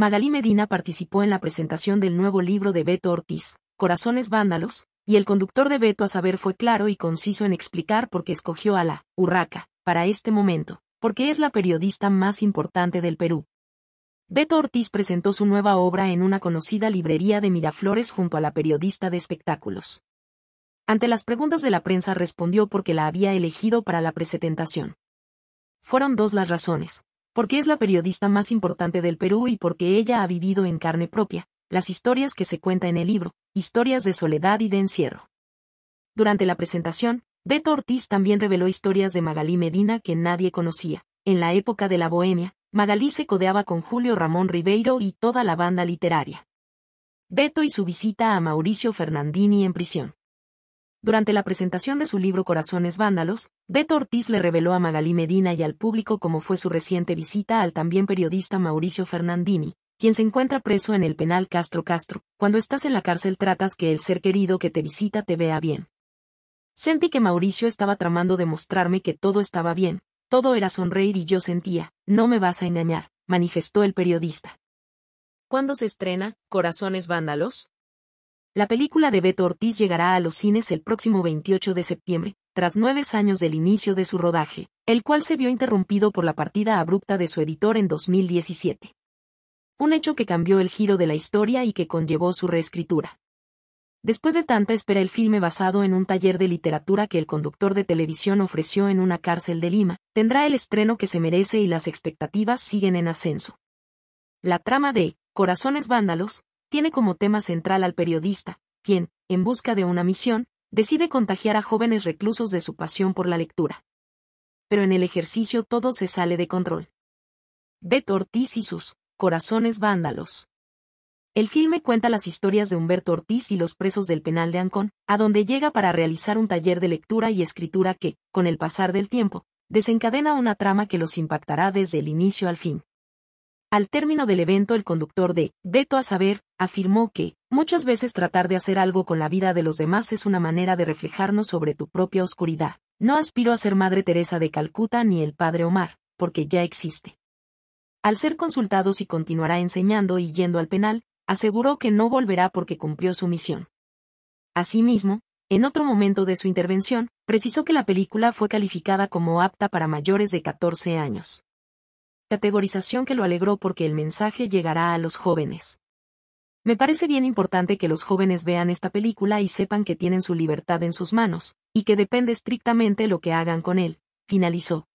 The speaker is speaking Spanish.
Magalí Medina participó en la presentación del nuevo libro de Beto Ortiz, Corazones Vándalos, y el conductor de Beto a saber fue claro y conciso en explicar por qué escogió a la Urraca para este momento, porque es la periodista más importante del Perú. Beto Ortiz presentó su nueva obra en una conocida librería de Miraflores junto a la periodista de espectáculos. Ante las preguntas de la prensa respondió porque la había elegido para la presentación. Fueron dos las razones porque es la periodista más importante del Perú y porque ella ha vivido en carne propia las historias que se cuenta en el libro, historias de soledad y de encierro. Durante la presentación, Beto Ortiz también reveló historias de Magalí Medina que nadie conocía. En la época de la Bohemia, Magalí se codeaba con Julio Ramón Ribeiro y toda la banda literaria. Beto y su visita a Mauricio Fernandini en prisión. Durante la presentación de su libro Corazones Vándalos, Beto Ortiz le reveló a Magalí Medina y al público cómo fue su reciente visita al también periodista Mauricio Fernandini, quien se encuentra preso en el penal Castro Castro. Cuando estás en la cárcel tratas que el ser querido que te visita te vea bien. Sentí que Mauricio estaba tramando demostrarme que todo estaba bien, todo era sonreír y yo sentía, no me vas a engañar, manifestó el periodista. ¿Cuándo se estrena, Corazones Vándalos? La película de Beto Ortiz llegará a los cines el próximo 28 de septiembre, tras nueve años del inicio de su rodaje, el cual se vio interrumpido por la partida abrupta de su editor en 2017. Un hecho que cambió el giro de la historia y que conllevó su reescritura. Después de tanta espera el filme basado en un taller de literatura que el conductor de televisión ofreció en una cárcel de Lima, tendrá el estreno que se merece y las expectativas siguen en ascenso. La trama de Corazones Vándalos, tiene como tema central al periodista, quien, en busca de una misión, decide contagiar a jóvenes reclusos de su pasión por la lectura. Pero en el ejercicio todo se sale de control. de Ortiz y sus Corazones Vándalos. El filme cuenta las historias de Humberto Ortiz y los presos del penal de Ancón, a donde llega para realizar un taller de lectura y escritura que, con el pasar del tiempo, desencadena una trama que los impactará desde el inicio al fin. Al término del evento el conductor de Veto a saber, afirmó que, muchas veces tratar de hacer algo con la vida de los demás es una manera de reflejarnos sobre tu propia oscuridad. No aspiro a ser Madre Teresa de Calcuta ni el Padre Omar, porque ya existe. Al ser consultado si continuará enseñando y yendo al penal, aseguró que no volverá porque cumplió su misión. Asimismo, en otro momento de su intervención, precisó que la película fue calificada como apta para mayores de 14 años categorización que lo alegró porque el mensaje llegará a los jóvenes. Me parece bien importante que los jóvenes vean esta película y sepan que tienen su libertad en sus manos, y que depende estrictamente lo que hagan con él, finalizó.